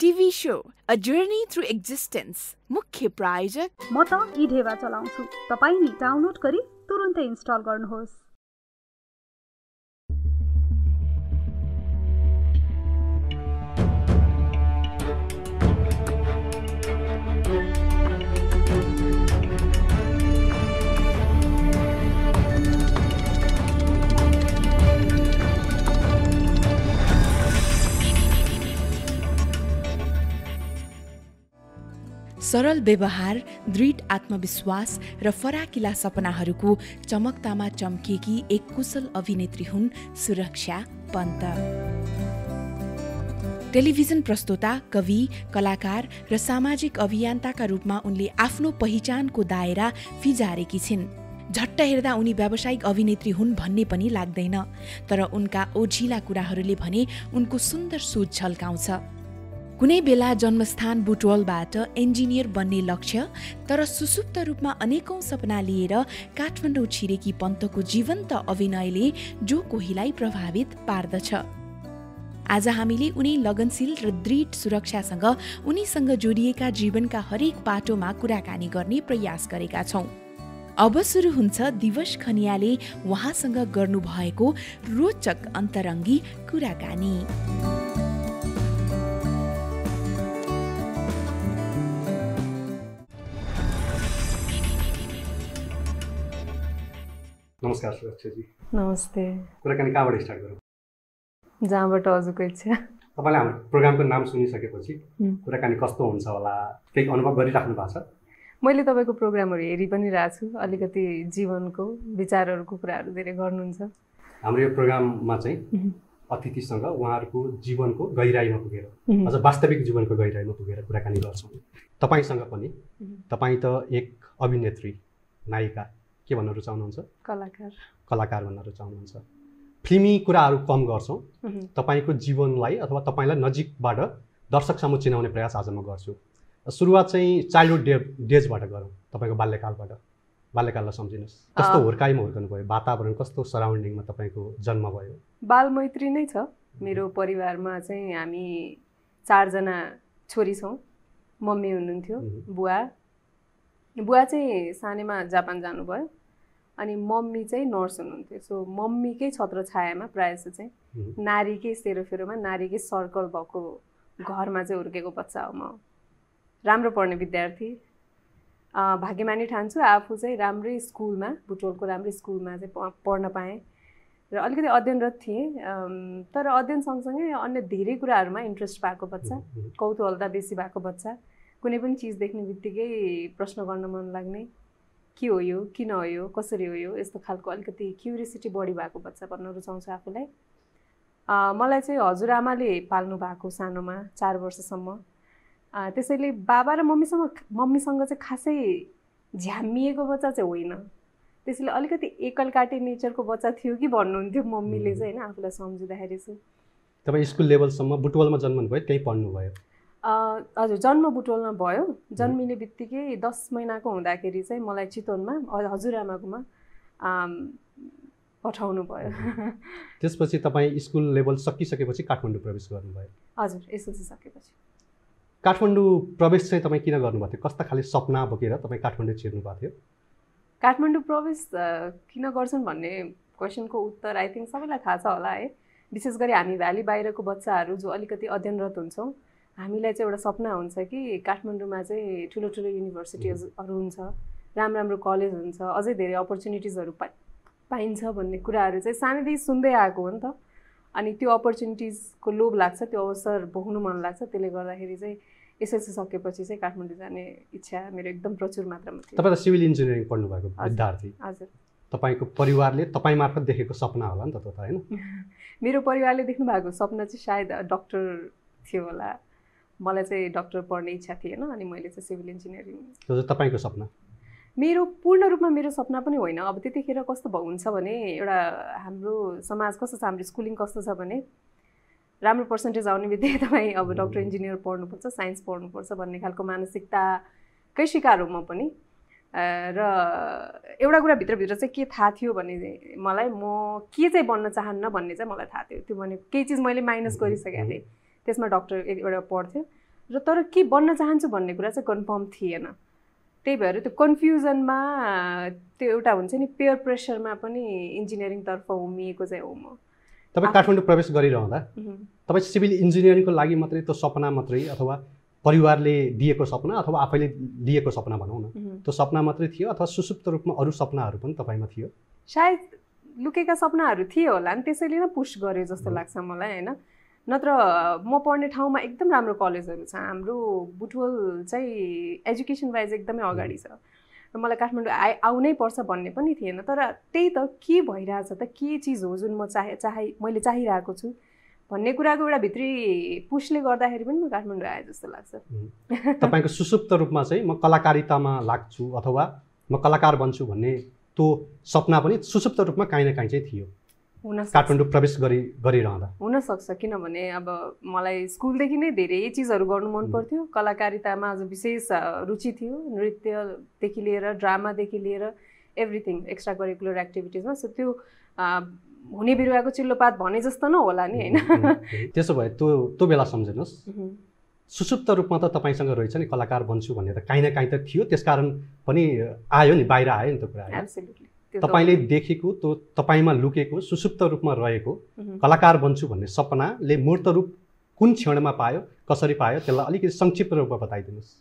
TV show a journey through existence मुख्य प्रायोजक म त ई ढेवा चलाउँछु तपाईँ नि डाउनलोड गरी तुरुन्तै इन्स्टल गर्नुहोस् सरल व्यवहार दृढ आत्मविश्वास र फराकिला सपनाहरूको चमकतामा चम्किएकी एक कुशल अभिनेत्री हुन् सुरक्षा पन्त टेलिभिजन प्रस्तोता कवि कलाकार र सामाजिक अभियन्ताका रूपमा उनले आफ्नो पहिचानको दायरा फिजारेकी छिन् झट्ट हेर्दा उनी व्यावसायिक अभिनेत्री हुन् भन्ने पनि लाग्दैन तर उनका ओझिला कुराहरूले भने उनको सुन्दर सोच झल्काउँछ कुनै बेला जन्मस्थान बुटवलबाट इन्जिनियर बन्ने लक्ष्य तर सुसुप्त रूपमा अनेकौँ सपना लिएर काठमाडौँ छिरेकी पन्तको जीवन्त अभिनयले जो कोहीलाई प्रभावित पार्दछ आज हामीले उनी लगनशील र दृढ सुरक्षासँग उनीसँग जोडिएका जीवनका हरेक पाटोमा कुराकानी गर्ने प्रयास गरेका छौँ अब सुरु हुन्छ दिवस खनियाले उहाँसँग गर्नुभएको रोचक अन्तरङ्गी कुराकानी नमस्कार सुरक्षाजी नमस्ते कुराकानी कहाँबाट स्टार्ट गरौँ जहाँबाट हजुरको इच्छा तपाईँले हाम्रो प्रोग्रामको नाम सुनिसकेपछि कुराकानी कस्तो हुन्छ होला केही अनुभव गरिराख्नु भएको छ मैले तपाईँको प्रोग्रामहरू हेरि पनि रहेको छु अलिकति जीवनको विचारहरूको कुराहरू धेरै गर्नुहुन्छ हाम्रो यो प्रोग्राममा चाहिँ अतिथिसँग उहाँहरूको जीवनको गहिराईमा पुगेर अझ वास्तविक जीवनको गहिराईमा पुगेर कुराकानी गर्छौँ तपाईँसँग पनि तपाईँ त एक अभिनेत्री नायिका के भन्न रुचाउनुहुन्छ कलाकार कलाकार भन्न रुचाउनुहुन्छ फिल्मी कुराहरू कम गर्छौँ तपाईँको जीवनलाई अथवा तपाईँलाई नजिकबाट दर्शकसम्म चिनाउने प्रयास आज म गर्छु सुरुवात चाहिँ चाइल्डहुड डे डेजबाट गरौँ तपाईँको बाल्यकालबाट बाल्यकाललाई सम्झिनुहोस् कस्तो हुर्काइमा हुर्कनु भयो वातावरण कस्तो सराउन्डिङमा तपाईँको जन्म भयो बाल मैत्री नै छ मेरो परिवारमा चाहिँ हामी चारजना छोरी छौँ मम्मी हुनुहुन्थ्यो बुवा बुवा चाहिँ सानैमा जापान जानुभयो अनि मम्मी चाहिँ नर्स हुनुहुन्थ्यो सो मम्मीकै छत्र छत्रछायामा प्रायः जस्तो चाहिँ नारीकै सेरोफेरोमा नारीकै सर्कल भएको घरमा चाहिँ हुर्केको बच्चा हो म राम्रो पढ्ने विद्यार्थी भाग्यमानी ठान्छु आफू चाहिँ राम्रै स्कुलमा भुटोलको राम्रै स्कुलमा चाहिँ पढ्न पाएँ र अलिकति अध्ययनरत थिएँ तर अध्ययन सँगसँगै अन्य धेरै कुराहरूमा इन्ट्रेस्ट पाएको बच्चा कौतुहलता बेसी भएको बच्चा कुनै पनि चिज देख्ने बित्तिकै प्रश्न गर्न मन लाग्ने के हो यो किन हो यो कसरी हो यो यस्तो खालको अलिकति क्युरियोसिटी बढी भएको बच्चा भन्न रुचाउँछु आफूलाई मलाई चाहिँ हजुरआमाले पाल्नु भएको सानोमा चार वर्षसम्म त्यसैले बाबा र मम्मीसँग मम्मीसँग चाहिँ खासै झ्यामिएको बच्चा चाहिँ होइन त्यसैले अलिकति एकल काटे नेचरको बच्चा थियो कि भन्नुहुन्थ्यो मम्मीले चाहिँ होइन आफूलाई सम्झिँदाखेरि चाहिँ तपाईँ स्कुल लेभलसम्म बुटवलमा जन्मनु भयो त्यहीँ पढ्नुभयो हजुर जन्म बुटोलमा भयो जन्मिने बित्तिकै दस महिनाको हुँदाखेरि चाहिँ मलाई चितवनमा हजुरआमाकोमा पठाउनु भयो त्यसपछि तपाईँ स्कुल लेभल सकिसकेपछि काठमाडौँ प्रवेश गर्नुभयो हजुर एसएलसी सकेपछि काठमाडौँ प्रवेश चाहिँ तपाईँ किन गर्नुभएको थियो कस्ता खाले सपना बोकेर तपाईँ काठमाडौँ छिर्नु भएको थियो काठमाडौँ प्रवेश किन गर्छन् भन्ने क्वेसनको उत्तर आई थिङ्क सबैलाई थाहा छ होला है विशेष गरी हामी भ्याली बाहिरको बच्चाहरू जो अलिकति अध्ययनरत हुन्छौँ हामीलाई चाहिँ एउटा सपना हुन्छ कि काठमाडौँमा चाहिँ ठुलो ठुलो युनिभर्सिटीहरू हुन्छ राम्रो राम्रो कलेज हुन्छ अझै धेरै अपर्च्युनिटिजहरू पा पाइन्छ भन्ने कुराहरू चाहिँ सानैदेखि सुन्दै आएको हो नि त अनि त्यो अपर्च्युनिटिजको लोभ लाग्छ त्यो अवसर भोग्नु मन लाग्छ त्यसले गर्दाखेरि चाहिँ एसएलसी सकेपछि चाहिँ काठमाडौँ जाने इच्छा मेरो एकदम प्रचुर मात्रामा थियो तपाईँ त सिभिल इन्जिनियरिङ पढ्नुभएको विद्यार्थी हजुर तपाईँको परिवारले तपाईँ मार्फत देखेको सपना होला नि त त होइन मेरो परिवारले देख्नु भएको सपना चाहिँ सायद डक्टर थियो होला मलाई चाहिँ डक्टर पढ्ने इच्छा थिएन अनि मैले चाहिँ सिभिल इन्जिनियरिङ तपाईँको सपना मेरो पूर्ण रूपमा मेरो सपना पनि होइन अब त्यतिखेर कस्तो हुन्छ भने एउटा हाम्रो समाज कस्तो छ हाम्रो स्कुलिङ कस्तो छ भने राम्रो पर्सेन्टेज आउने बित्तिकै तपाईँ अब डक्टर इन्जिनियर पढ्नुपर्छ साइन्स पढ्नुपर्छ भन्ने खालको मानसिकताकै सिकार हो म पनि र एउटा कुरा भित्रभित्र चाहिँ के थाहा थियो भने मलाई म के चाहिँ बन्न चाहन्न भन्ने चाहिँ मलाई थाहा थियो त्यो भने केही चिज मैले माइनस गरिसकेको थिएँ त्यसमा डक्टर एउटा पढ्थ्यो र तर के बन्न चाहन्छु भन्ने कुरा चाहिँ कन्फर्म थिएन त्यही भएर त्यो कन्फ्युजनमा त्यो एउटा हुन्छ नि पेयर प्रेसरमा पनि इन्जिनियरिङतर्फ होमिएको चाहिँ हो म तपाईँ काठमाडौँ प्रवेश गरिरहँदा तपाईँ सिभिल इन्जिनियरिङको लागि मात्रै त्यो सपना मात्रै अथवा परिवारले दिएको सपना अथवा आफैले दिएको सपना भनौँ न त्यो सपना मात्रै थियो अथवा सुसुप्त रूपमा अरू सपनाहरू पनि तपाईँमा थियो सायद लुकेका सपनाहरू थिए होला नि त्यसैले नै पुस्ट गर्यो जस्तो लाग्छ मलाई होइन नत्र म पढ्ने ठाउँमा एकदम राम्रो कलेजहरू छ हाम्रो बुटवल चाहिँ एजुकेसन वाइज एकदमै अगाडि छ र मलाई काठमाडौँ आइ आउनै पर्छ भन्ने पनि थिएन तर त्यही त के भइरहेछ त के चिज हो जुन म चाहे चाहे मैले चाहिरहेको छु भन्ने कुराको एउटा भित्री पुसले गर्दाखेरि पनि म काठमाडौँ आएँ जस्तो लाग्छ तपाईँको सुसुप्त रूपमा चाहिँ म कलाकारितामा लाग्छु अथवा म कलाकार बन्छु भन्ने त्यो सपना पनि सुसुप्त रूपमा काहीँ न काहीँ चाहिँ थियो काठमाडौँ प्रवेश गरी गरिरहँदा हुनसक्छ किनभने अब मलाई स्कुलदेखि नै धेरै चिजहरू गर्नु मन पर्थ्यो कलाकारितामा आज विशेष रुचि थियो नृत्यदेखि लिएर ड्रामादेखि लिएर एभ्रिथिङ एक्स्ट्रा करिकुलर एक्टिभिटिजमा सो त्यो हुने बिरुवाको चिल्लोपात भने जस्तो न होला नि होइन त्यसो भए त्यो त्यो बेला सम्झिनुहोस् सुसुप्त रूपमा त तपाईँसँग रहेछ नि कलाकार बन्छु भनेर काहीँ न काहीँ त थियो त्यसकारण पनि आयो नि बाहिर आयो नि त्यो कुरा एब्सोल्युटली तपाईँले देखेको त्यो तपाईँमा लुकेको सुसुप्त रूपमा रहेको कलाकार बन्छु भन्ने सपनाले मूर्त रूप कुन क्षणमा पायो कसरी पायो त्यसलाई अलिकति संक्षिप्त रूपमा बताइदिनुहोस्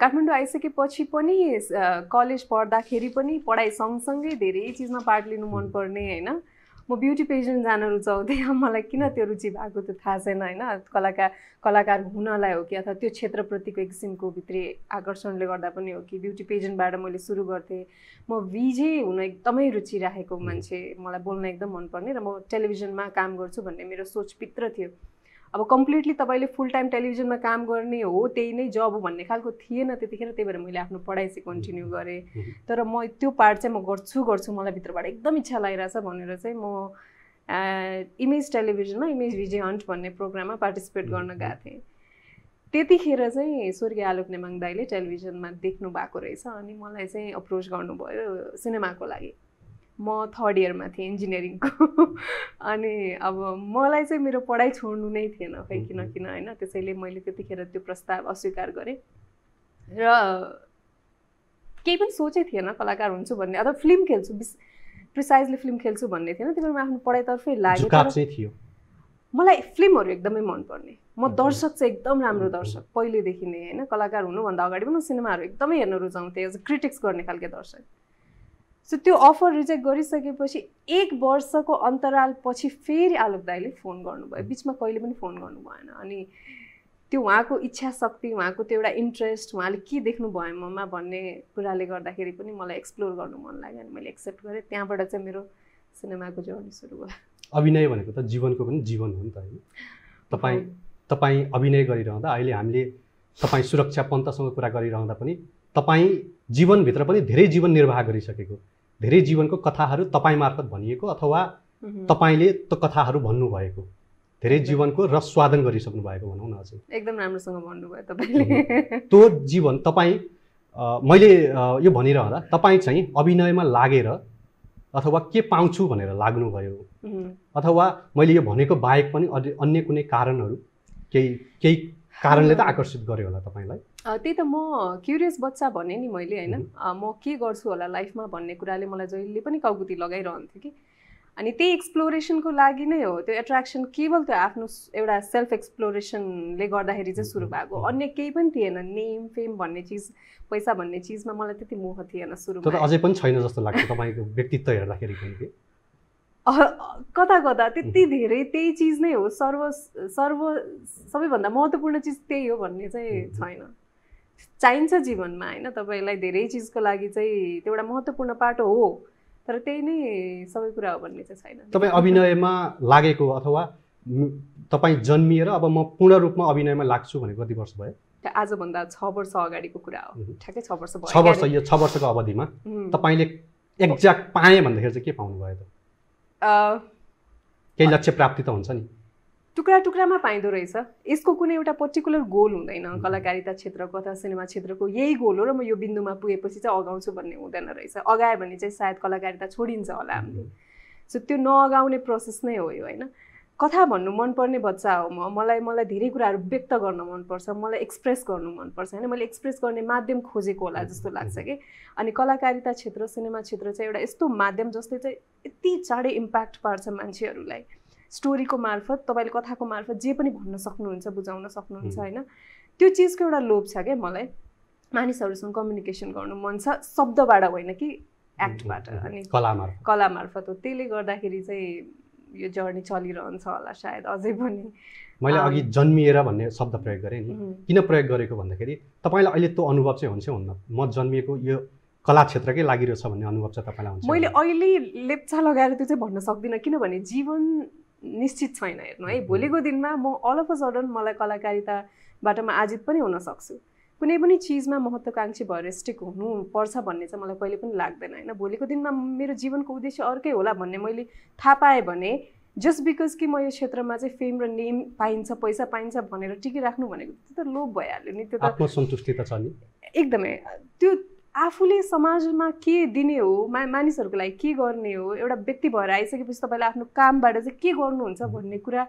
काठमाडौँ आइसकेपछि पनि कलेज पढ्दाखेरि पनि पढाइ सँगसँगै धेरै चिजमा पार्ट लिनु मनपर्ने होइन म ब्युटी पेजेन्ट जान रुचाउँथेँ मलाई किन त्यो रुचि भएको त थाहा छैन होइन कलाकार कलाकार हुनलाई हो कि अथवा त्यो क्षेत्रप्रतिको एक किसिमको भित्री आकर्षणले गर्दा पनि हो कि ब्युटी पेजेन्टबाट मैले सुरु गर्थेँ म भिजे हुन एकदमै रुचि राखेको मान्छे मलाई बोल्न एकदम मनपर्ने र म टेलिभिजनमा काम गर्छु भन्ने मेरो सोचभित्र थियो अब कम्प्लिटली तपाईँले फुल टाइम टेलिभिजनमा काम गर्ने हो त्यही नै जब भन्ने खालको थिएन त्यतिखेर त्यही भएर मैले आफ्नो पढाइ चाहिँ कन्टिन्यू गरेँ तर म त्यो पार्ट चाहिँ म गर्छु गर्छु मलाई भित्रबाट एकदम इच्छा लागिरहेछ भनेर चाहिँ म इमेज टेलिभिजनमा इमेज विजय हन्ट भन्ने प्रोग्राममा पार्टिसिपेट गर्न गएको थिएँ त्यतिखेर चाहिँ स्वर्गीय आलोक नेमाङ दाईले टेलिभिजनमा देख्नु भएको रहेछ अनि मलाई चाहिँ अप्रोच गर्नुभयो सिनेमाको लागि म थर्ड इयरमा थिएँ इन्जिनियरिङको अनि अब मलाई चाहिँ मेरो पढाइ छोड्नु नै थिएन खै किन किन होइन त्यसैले मैले त्यतिखेर त्यो प्रस्ताव अस्वीकार गरेँ र केही पनि सोचै थिएन कलाकार हुन्छु भन्ने अथवा फिल्म खेल्छु बिस प्रिसाइजली फिल्म खेल्छु भन्ने थिएन त्यही भएर आफ्नो पढाइतर्फै लाग्यो थियो मलाई फिल्महरू एकदमै मनपर्ने म दर्शक चाहिँ एकदम राम्रो दर्शक पहिलेदेखि नै होइन कलाकार हुनुभन्दा अगाडि पनि म सिनेमाहरू एकदमै हेर्न रुचाउँथेँ एज अ क्रिटिक्स गर्ने खालको दर्शक सो त्यो अफर रिजेक्ट गरिसकेपछि एक वर्षको अन्तराल पछि फेरि आलोक दाईले फोन गर्नुभयो बिचमा कहिले पनि फोन गर्नु भएन अनि त्यो उहाँको इच्छा शक्ति उहाँको त्यो एउटा इन्ट्रेस्ट उहाँले के देख्नु भयो ममा भन्ने कुराले गर्दाखेरि पनि मलाई एक्सप्लोर गर्नु मन लाग्यो अनि मैले एक्सेप्ट गरेँ त्यहाँबाट चाहिँ मेरो सिनेमाको जर्नी सुरु भयो अभिनय भनेको त जीवनको पनि जीवन हो नि त होइन तपाईँ तपाईँ अभिनय गरिरहँदा अहिले हामीले तपाईँ सुरक्षा पन्तसँग कुरा गरिरहँदा पनि तपाईँ जीवनभित्र पनि धेरै जीवन निर्वाह गरिसकेको धेरै जीवनको कथाहरू तपाईँ मार्फत भनिएको अथवा तपाईँले त कथाहरू भन्नुभएको धेरै जीवनको र स्वादन गरिसक्नु भएको भनौँ न अझै एकदम राम्रोसँग भन्नुभयो तपाईँले त्यो जीवन तपाईँ मैले यो भनिरहँदा तपाईँ चाहिँ अभिनयमा लागेर अथवा के पाउँछु भनेर लाग्नुभयो अथवा मैले यो भनेको बाहेक पनि अन्य कुनै कारणहरू केही केही कारणले त आकर्षित गर्यो होला तपाईँलाई त्यही त म क्युरियस बच्चा भने नि मैले होइन म के गर्छु होला लाइफमा भन्ने कुराले मलाई जहिले पनि काउकुती लगाइरहन्थ्यो कि अनि त्यही एक्सप्लोरेसनको लागि नै हो त्यो एट्र्याक्सन केवल त्यो आफ्नो एउटा सेल्फ एक्सप्लोरेसनले गर्दाखेरि चाहिँ सुरु भएको अन्य केही पनि थिएन नेम फेम भन्ने चिज पैसा भन्ने चिजमा मलाई त्यति मोह थिएन सुरु अझै पनि छैन जस्तो लाग्छ तपाईँको व्यक्तित्व हेर्दाखेरि कता कता त्यति धेरै त्यही चिज नै हो सर्व सर्व सबैभन्दा महत्त्वपूर्ण चिज त्यही हो भन्ने चाहिँ छैन चाहिन्छ जीवनमा होइन तपाईँलाई धेरै चिजको लागि चाहिँ त्यो एउटा महत्त्वपूर्ण पाटो हो तर त्यही नै सबै कुरा हो भन्ने चाहिँ छैन तपाईँ अभिनयमा लागेको अथवा तपाईँ जन्मिएर अब म पूर्ण रूपमा अभिनयमा लाग्छु भनेको कति वर्ष भयो आजभन्दा छ वर्ष अगाडिको कुरा हो ठ्याक्कै छ वर्ष छ वर्ष यो छ वर्षको अवधिमा तपाईँले एक्ज्याक्ट पाएँ भन्दाखेरि चाहिँ के पाउनुभयो त केही लक्ष्य प्राप्ति त हुन्छ नि टुक्रा टुक्रामा पाइँदो रहेछ यसको कुनै एउटा पर्टिकुलर गोल हुँदैन कलाकारिता क्षेत्रको अथवा सिनेमा क्षेत्रको यही गोल हो र म यो बिन्दुमा पुगेपछि चाहिँ अगाउँछु भन्ने हुँदैन रहेछ अगायो भने चाहिँ सायद कलाकारिता छोडिन्छ होला हामीले सो त्यो नअगाउने प्रोसेस नै हो यो होइन कथा भन्नु मनपर्ने बच्चा हो म मलाई मलाई धेरै कुराहरू व्यक्त गर्न मनपर्छ मलाई एक्सप्रेस गर्नु मनपर्छ होइन मैले एक्सप्रेस गर्ने माध्यम खोजेको होला जस्तो लाग्छ कि अनि कलाकारिता क्षेत्र सिनेमा क्षेत्र चाहिँ एउटा यस्तो माध्यम जसले चाहिँ यति चाँडै इम्प्याक्ट पार्छ मान्छेहरूलाई स्टोरीको मार्फत तपाईँले कथाको मार्फत जे पनि भन्न सक्नुहुन्छ बुझाउन सक्नुहुन्छ होइन त्यो चिजको एउटा लोभ छ क्या मलाई मानिसहरूसँग कम्युनिकेसन गर्नु मन छ शब्दबाट होइन कि एक्टबाट अनि कला मार्फत हो त्यसले गर्दाखेरि चाहिँ यो जर्नी चलिरहन्छ होला सायद अझै पनि मैले अघि जन्मिएर भन्ने शब्द प्रयोग गरेँ नि किन प्रयोग गरेको भन्दाखेरि तपाईँलाई अहिले त्यो अनुभव चाहिँ हुन्छ हुन्न म जन्मिएको यो कला क्षेत्रकै लागिरहेछ भन्ने अनुभव चाहिँ तपाईँलाई हुन्छ मैले अहिले लेप्चा लगाएर त्यो चाहिँ भन्न सक्दिनँ किनभने जीवन निश्चित छैन हेर्नु है भोलिको दिनमा म अल अफ अ सडन मलाई कलाकारिताबाट म आजित पनि हुन सक्छु कुनै पनि चिजमा महत्त्वकाङ्क्षी भएर स्टिक हुनुपर्छ भन्ने चाहिँ मलाई कहिले पनि लाग्दैन होइन भोलिको दिनमा मेरो जीवनको उद्देश्य अर्कै होला भन्ने मैले थाहा पाएँ भने जस्ट बिकज कि म यो क्षेत्रमा चाहिँ फेम र नेम पाइन्छ पैसा पाइन्छ भनेर टिकिराख्नु भनेको त्यो त लोभ भइहाल्यो नि त्यो त सन्तुष्टि त छ नि एकदमै त्यो आफूले समाजमा के दिने हो मा मानिसहरूको लागि के गर्ने हो एउटा व्यक्ति भएर आइसकेपछि तपाईँले आफ्नो कामबाट चाहिँ के गर्नुहुन्छ भन्ने कुरा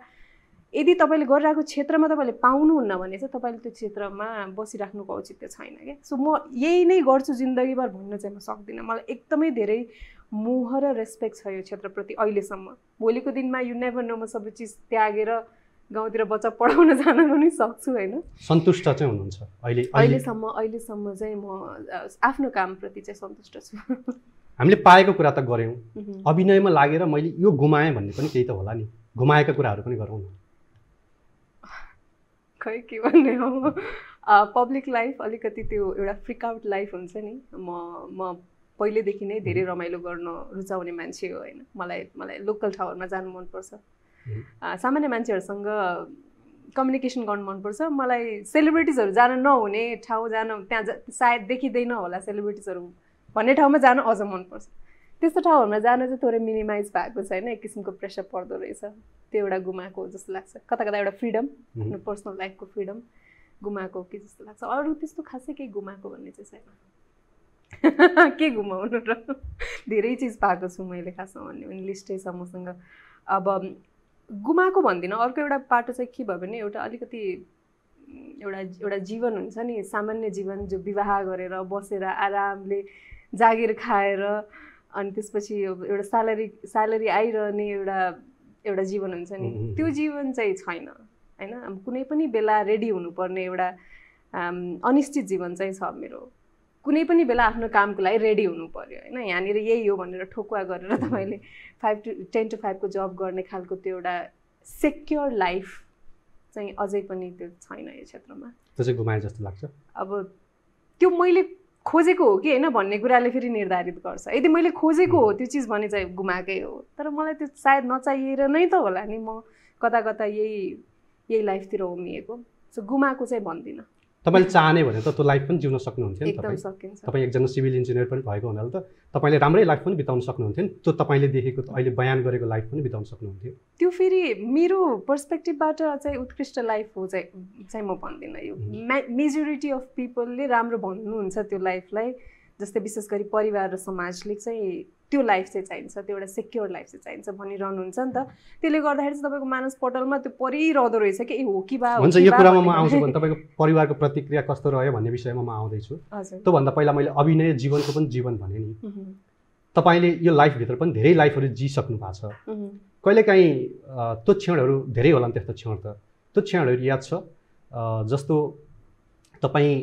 यदि तपाईँले गरिरहेको क्षेत्रमा तपाईँले पाउनुहुन्न भने चाहिँ तपाईँले त्यो क्षेत्रमा बसिराख्नुको औचित्य छैन क्या सो म यही नै गर्छु जिन्दगीभर भन्न चाहिँ म सक्दिनँ मलाई एकदमै धेरै मोह र रेस्पेक्ट छ यो क्षेत्रप्रति अहिलेसम्म भोलिको दिनमा यु नेभर नो म सबै चिज त्यागेर गाउँतिर बच्चा पढाउन जान पनि सक्छु होइन सन्तुष्ट चाहिँ हुनुहुन्छ अहिले अहिलेसम्म अहिलेसम्म चाहिँ म आफ्नो कामप्रति चाहिँ सन्तुष्ट छु हामीले पाएको कुरा त गऱ्यौँ अभिनयमा लागेर मैले यो गुमाएँ भन्ने पनि केही त होला नि गुमाएका कुराहरू पनि गरौँ न खै के भन्ने हो पब्लिक लाइफ अलिकति त्यो एउटा फ्रिकआउट लाइफ हुन्छ नि म म पहिलेदेखि नै धेरै रमाइलो गर्न रुचाउने मान्छे हो होइन मलाई मलाई लोकल ठाउँहरूमा जानु मनपर्छ सामान्य मान्छेहरूसँग कम्युनिकेसन गर्नु मनपर्छ मलाई सेलिब्रिटिजहरू जान नहुने ठाउँ जान त्यहाँ सायद देखिँदैन होला सेलिब्रिटिजहरू भन्ने ठाउँमा जान अझ मनपर्छ त्यस्तो ठाउँहरूमा जान चाहिँ थोरै मिनिमाइज भएको छ होइन एक किसिमको प्रेसर पर्दो रहेछ त्यो एउटा गुमाएको जस्तो लाग्छ कता कता एउटा फ्रिडम आफ्नो पर्सनल लाइफको फ्रिडम गुमाएको कि जस्तो लाग्छ अरू त्यस्तो खासै केही गुमाएको भन्ने चाहिँ छैन के गुमाउनु र धेरै चिज पाएको छु मैले खासमा भन्ने भने लिस्टै छ मसँग अब गुमाएको भन्दिनँ अर्को एउटा पाटो चाहिँ के भयो भने एउटा अलिकति एउटा एउटा जीवन हुन्छ नि सामान्य जीवन जो विवाह गरेर बसेर आरामले जागिर खाएर अनि त्यसपछि एउटा स्यालेरी स्यालेरी आइरहने एउटा एउटा जीवन हुन्छ नि त्यो जीवन चाहिँ छैन होइन कुनै पनि बेला रेडी हुनुपर्ने एउटा अनिश्चित जीवन चाहिँ छ मेरो कुनै पनि बेला आफ्नो कामको लागि रेडी हुनु पऱ्यो होइन यहाँनिर यही हो भनेर ठोकुवा गरेर तपाईँले फाइभ टु टेन टु फाइभको जब गर्ने खालको त्यो एउटा सेक्योर लाइफ चाहिँ अझै पनि त्यो छैन यो क्षेत्रमा घुमाए जस्तो लाग्छ अब त्यो मैले खोजेको हो कि होइन भन्ने कुराले फेरि निर्धारित गर्छ यदि मैले खोजेको हो त्यो चिज भने चाहिँ गुमाएकै हो तर मलाई त्यो सायद नचाहिएर नै त होला नि म कता कता यही यही लाइफतिर होमिएको सो गुमाएको चाहिँ भन्दिनँ तपाईँले चाहने भने त त्यो लाइफ पनि जिउन सक्नुहुन्थ्यो नि तपाईँ तपाईँ एकजना सिभिल इन्जिनियर पनि भएको हुनाले त तपाईँले राम्रै लाइफ पनि बिताउन सक्नुहुन्थ्यो नि त्यो तपाईँले देखेको अहिले बयान गरेको लाइफ पनि बिताउन सक्नुहुन्थ्यो त्यो फेरि मेरो पर्सपेक्टिभबाट चाहिँ उत्कृष्ट लाइफ हो चाहिँ चाहिँ म भन्दिनँ यो मेजोरिटी अफ पिपलले राम्रो भन्नुहुन्छ त्यो लाइफलाई जस्तै विशेष गरी परिवार र समाजले चाहिँ त्यो लाइफ चाहिँ चाहिन्छ त्यो एउटा सेक्योर लाइफ चाहिँ चाहिन्छ भनिरहनुहुन्छ नि त त्यसले गर्दाखेरि चाहिँ तपाईँको मानस पटलमा त्यो परिरहँदो रहेछ कि हो कि बा हुन्छ यो कुरामा म आउँछु भने तपाईँको परिवारको प्रतिक्रिया कस्तो रह्यो भन्ने विषयमा म आउँदैछु त्योभन्दा पहिला मैले अभिनय जीवनको पनि जीवन भने नि तपाईँले यो लाइफभित्र पनि धेरै लाइफहरू जिसक्नु भएको छ कहिलेकाहीँ त्यो क्षणहरू धेरै होला नि त्यस्तो क्षण त त्यो क्षणहरू याद छ जस्तो तपाईँ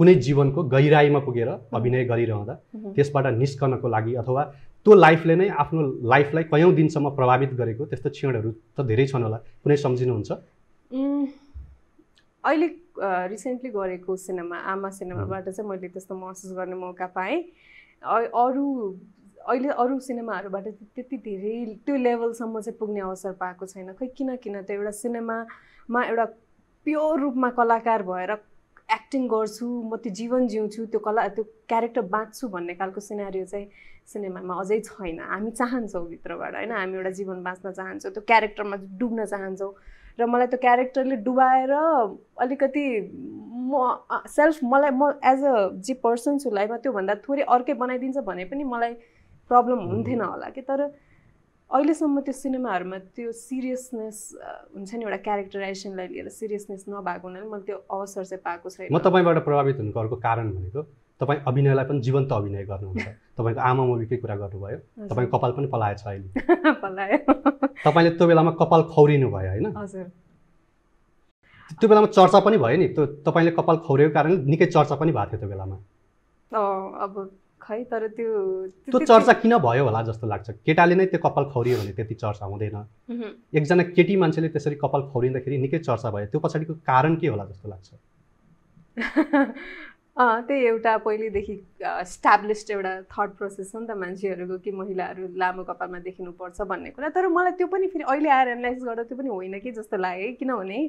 कुनै जीवनको गहिराइमा पुगेर अभिनय गरिरहँदा त्यसबाट निस्कनको लागि अथवा त्यो लाइफले नै आफ्नो लाइफलाई कयौँ दिनसम्म प्रभावित गरेको त्यस्तो क्षणहरू त धेरै छन् होला कुनै सम्झिनुहुन्छ अहिले रिसेन्टली गरेको सिनेमा आमा सिनेमाबाट चाहिँ मैले त्यस्तो महसुस गर्ने मौका पाएँ अरू अहिले अरू सिनेमाहरूबाट त्यति धेरै त्यो लेभलसम्म चाहिँ पुग्ने अवसर पाएको छैन खै किन किन त एउटा सिनेमामा एउटा प्योर रूपमा कलाकार भएर एक्टिङ गर्छु म त्यो जीवन जिउँछु त्यो कला त्यो क्यारेक्टर बाँच्छु भन्ने खालको सिनारी चाहिँ सिनेमामा अझै छैन हामी चाहन्छौँ भित्रबाट होइन हामी एउटा जीवन बाँच्न चाहन्छौँ त्यो क्यारेक्टरमा डुब्न चाहन्छौँ र मलाई त्यो क्यारेक्टरले डुबाएर अलिकति म सेल्फ मलाई म एज अ जे पर्सन छु लाइफमा त्योभन्दा थोरै अर्कै बनाइदिन्छ भने पनि मलाई प्रब्लम हुन्थेन होला कि तर अहिलेसम्म त्यो सिनेमाहरूमा त्यो सिरियसनेस हुन्छ नि एउटा क्यारेक्टराइजेसनलाई लिएर सिरियसनेस नभएको हुनाले मैले त्यो अवसर चाहिँ पाएको छैन म तपाईँबाट प्रभावित हुनुको अर्को कारण भनेको तपाईँ अभिनयलाई पनि जीवन्त अभिनय गर्नुहुन्छ तपाईँको आमा मुभीकै कुरा गर्नुभयो तपाईँको कपाल पनि पलाएछ अहिले पलायो तपाईँले त्यो बेलामा कपाल खौरिनु भयो होइन त्यो बेलामा चर्चा पनि भयो नि त्यो तपाईँले कपाल खौरेको कारणले निकै चर्चा पनि भएको थियो त्यो बेलामा अब खै तर त्यो त्यो चर्चा किन भयो होला जस्तो लाग्छ केटाले नै त्यो कपाल खौरियो भने त्यति चर्चा हुँदैन एकजना केटी मान्छेले त्यसरी कपाल खौरिँदाखेरि निकै चर्चा भयो त्यो पछाडिको कारण के होला जस्तो लाग्छ त्यही एउटा पहिल्यैदेखि स्ट्याब्लिस्ड एउटा थट प्रोसेस हो नि त मान्छेहरूको कि महिलाहरू लामो कपालमा देखिनुपर्छ भन्ने कुरा तर मलाई त्यो पनि फेरि अहिले आएर एनालाइज गर्दा त्यो पनि होइन कि जस्तो लाग्यो किनभने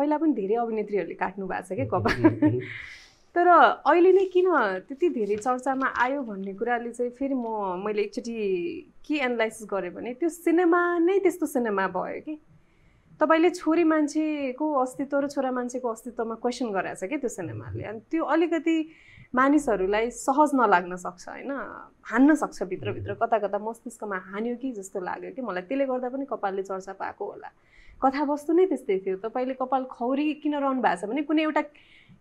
पहिला पनि धेरै अभिनेत्रीहरूले काट्नु भएको छ क्या कपाल तर अहिले नै किन त्यति धेरै चर्चामा आयो भन्ने कुराले चाहिँ फेरि म मैले एकचोटि के एनालाइसिस गरेँ भने त्यो सिनेमा नै त्यस्तो सिनेमा भयो कि तपाईँले छोरी मान्छेको अस्तित्व र छोरा मान्छेको अस्तित्वमा क्वेसन गराएको छ क्या त्यो सिनेमाले अनि त्यो अलिकति मानिसहरूलाई सहज नलाग्न सक्छ होइन हान्न सक्छ भित्रभित्र कता कता मस्तिष्कमा हान्यो कि जस्तो लाग्यो कि मलाई त्यसले गर्दा पनि कपालले चर्चा पाएको होला कथावस्तु नै त्यस्तै थियो तपाईँले कपाल खौरी किन रहनु भएको छ भने कुनै एउटा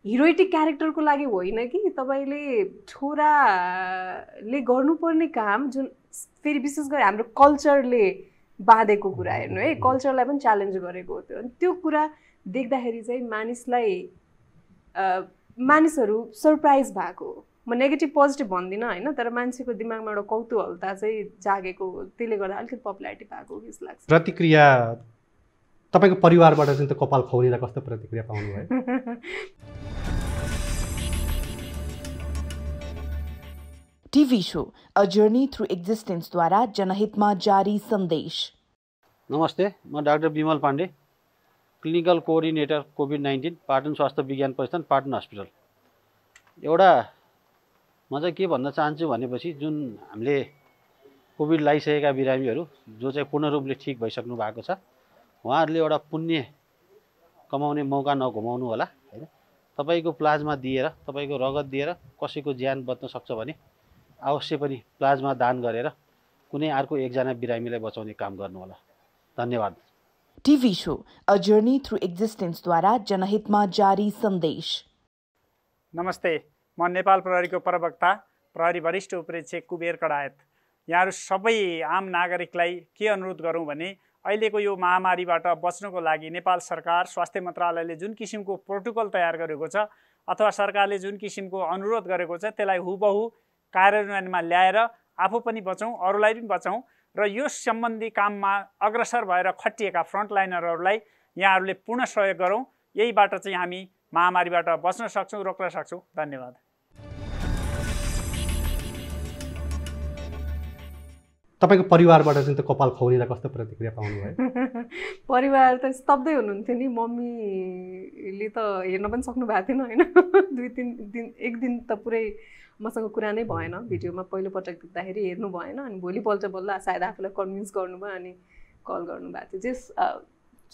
हिरोइटिक क्यारेक्टरको लागि होइन कि तपाईँले छोराले गर्नुपर्ने काम जुन फेरि विशेष गरी हाम्रो कल्चरले बाँधेको कुरा हेर्नु है कल्चरलाई पनि च्यालेन्ज गरेको हो त्यो अनि त्यो कुरा देख्दाखेरि चाहिँ मानिसलाई मानिसहरू सरप्राइज भएको म नेगेटिभ पोजिटिभ भन्दिनँ होइन तर मान्छेको दिमागमा एउटा कौतुहलता चाहिँ जागेको त्यसले गर्दा अलिकति पपुलारिटी भएको जस्तो लाग्छ प्रतिक्रिया तपाईँको परिवारबाट चाहिँ त कपाल खौरिँदा कस्तो प्रतिक्रिया पाउनुभयो TV show a journey through एक्जिस्टेन्सद्वारा जनहितमा जारी सन्देश नमस्ते म doctor Bimal Pandey clinical coordinator Covid nineteen Patan स्वास्थ्य विज्ञान प्रतिष्ठान पाटन हस्पिटल एउटा म चाहिँ के भन्न चाहन्छु भनेपछि जुन हामीले कोभिड लगाइसकेका बिरामीहरू जो चाहिँ पूर्ण रूपले ठिक भइसक्नु भएको छ उहाँहरूले एउटा पुण्य कमाउने मौका नघुमाउनु होला होइन तपाईँको प्लाज्मा दिएर तपाईँको रगत दिएर कसैको ज्यान बच्न सक्छ भने अवश्य पनि प्लाज्मा दान गरेर कुनै अर्को एकजना बिरामीलाई बचाउने काम गर्नुहोला धन्यवाद TV show a journey through एक्जिस्टेन्सद्वारा जनहितमा जारी सन्देश नमस्ते म नेपाल प्रहरीको प्रवक्ता प्रहरी वरिष्ठ उपेक्षक कुबेर कडायत यहाँहरू सबै आम नागरिकलाई के अनुरोध गरौँ भने अहिलेको यो महामारीबाट बच्नको लागि नेपाल सरकार स्वास्थ्य मन्त्रालयले जुन किसिमको प्रोटोकल तयार गरेको छ अथवा सरकारले जुन किसिमको अनुरोध गरेको छ त्यसलाई हुबहु कार्यान्वयनमा ल्याएर आफू पनि बचौँ अरूलाई पनि बचाउँ र यो सम्बन्धी काममा अग्रसर भएर खटिएका फ्रन्टलाइनरहरूलाई यहाँहरूले पूर्ण सहयोग गरौँ यहीबाट चाहिँ हामी महामारीबाट बच्न सक्छौँ रोक्न सक्छौँ धन्यवाद तपाईँको परिवारबाट चाहिँ त्यो कपाल खौरीलाई कस्तो प्रतिक्रिया पाउनुभयो परिवार त स्तब्धै हुनुहुन्थ्यो नि मम्मीले त हेर्न पनि सक्नु भएको थिएन होइन दुई तिन दिन एक दिन त पुरै मसँग कुरा नै भएन भिडियोमा पहिलोपटक देख्दाखेरि हेर्नु भएन अनि भोलिपल्ट बल्ल सायद आफूलाई कन्भिन्स गर्नुभयो अनि कल गर्नुभएको थियो जेस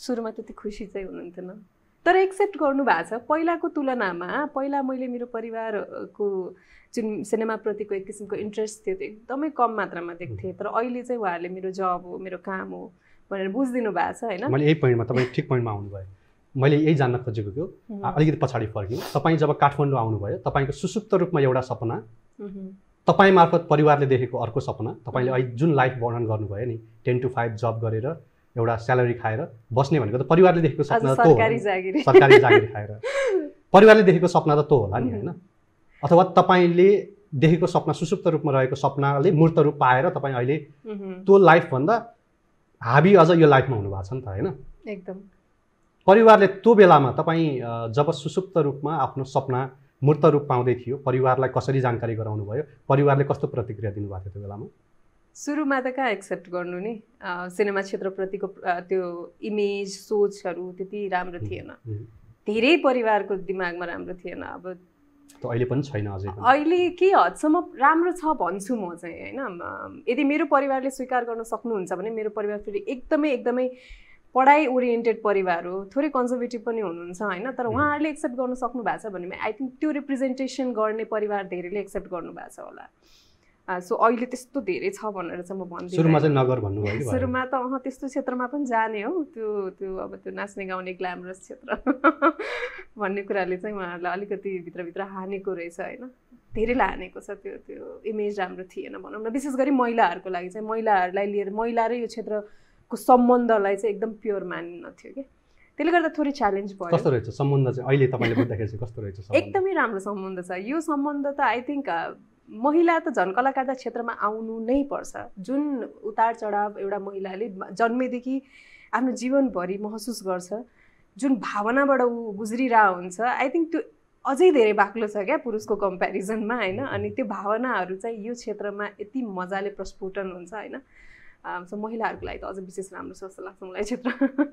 सुरुमा त्यति खुसी चाहिँ हुनुहुन्थेन तर एक्सेप्ट गर्नुभएको छ पहिलाको तुलनामा पहिला मैले मेरो परिवारको जुन सिनेमाप्रतिको एक किसिमको इन्ट्रेस्ट थियो त्यो एकदमै कम मात्रामा देख्थेँ तर अहिले चाहिँ उहाँहरूले मेरो जब हो मेरो काम हो भनेर बुझिदिनु भएको छ होइन मैले यही पोइन्टमा तपाईँ ठिक पोइन्टमा आउनुभयो मैले यही जान्न खोजेको थियो अलिकति पछाडि फर्कियो तपाईँ जब काठमाडौँ आउनुभयो तपाईँको सुसुप्त रूपमा एउटा सपना तपाईँ मार्फत परिवारले देखेको अर्को सपना तपाईँले अहिले जुन लाइफ वर्णन गर्नुभयो नि टेन टु फाइभ जब गरेर एउटा स्यालेरी खाएर बस्ने भनेको त परिवारले देखेको सपना त सरकारी जागिर खाएर परिवारले देखेको सपना त त्यो होला नि होइन अथवा तपाईँले देखेको सपना सुसुप्त रूपमा रहेको सपनाले मूर्त रूप पाएर तपाईँ अहिले त्यो लाइफभन्दा हाबी अझ यो लाइफमा हुनुभएको छ नि त होइन एकदम परिवारले त्यो बेलामा तपाईँ जब सुसुप्त रूपमा आफ्नो सपना मूर्त रूप पाउँदै थियो परिवारलाई कसरी जानकारी गराउनु भयो परिवारले कस्तो प्रतिक्रिया दिनुभएको थियो त्यो बेलामा सुरुमा त कहाँ एक्सेप्ट गर्नु नि सिनेमा क्षेत्रप्रतिको त्यो इमेज सोचहरू त्यति राम्रो थिएन धेरै परिवारको दिमागमा राम्रो थिएन अब अहिले पनि छैन अझै अहिले के हदसम्म राम्रो छ भन्छु म चाहिँ होइन यदि मेरो परिवारले स्वीकार गर्न सक्नुहुन्छ भने मेरो परिवार फेरि एकदमै एकदमै पढाइ ओरिएन्टेड परिवार हो थोरै कन्जर्भेटिभ पनि हुनुहुन्छ होइन तर उहाँहरूले एक्सेप्ट गर्न सक्नु भएको छ भने आई थिङ्क त्यो रिप्रेजेन्टेसन गर्ने परिवार धेरैले एक्सेप्ट गर्नुभएको छ होला सो अहिले त्यस्तो धेरै छ भनेर चाहिँ म भन्छु सुरुमा चाहिँ नगर भन्नुभयो सुरुमा त अँ त्यस्तो क्षेत्रमा पनि जाने हो त्यो त्यो अब त्यो नाच्ने गाउने ग्ल्यामरस क्षेत्र भन्ने कुराले चाहिँ उहाँहरूलाई अलिकति भित्रभित्र हानेको रहेछ होइन धेरैलाई हानेको छ त्यो त्यो इमेज राम्रो थिएन भनौँ न विशेष गरी महिलाहरूको लागि चाहिँ महिलाहरूलाई लिएर महिला र यो क्षेत्र को सम्बन्धलाई चाहिँ एकदम प्योर मानिन्न थियो कि त्यसले गर्दा थोरै च्यालेन्ज भयो कस्तो रहेछ सम्बन्ध चाहिँ अहिले तपाईँले बुझ्दाखेरि चाहिँ कस्तो रहेछ एकदमै राम्रो सम्बन्ध छ यो सम्बन्ध त आई थिङ्क महिला त झन् कलाकारका क्षेत्रमा आउनु नै पर्छ जुन उतार चढाव एउटा महिलाले जन्मेदेखि आफ्नो जीवनभरि महसुस गर्छ जुन भावनाबाट ऊ गुज्रिरह हुन्छ आई थिङ्क त्यो अझै धेरै बाक्लो छ क्या पुरुषको कम्पेरिजनमा होइन अनि त्यो भावनाहरू चाहिँ यो क्षेत्रमा यति मजाले प्रस्फुटन हुन्छ होइन सो um, महिलाहरूको लागि त अझ विशेष राम्रो छ जस्तो लाग्छ मलाई क्षेत्र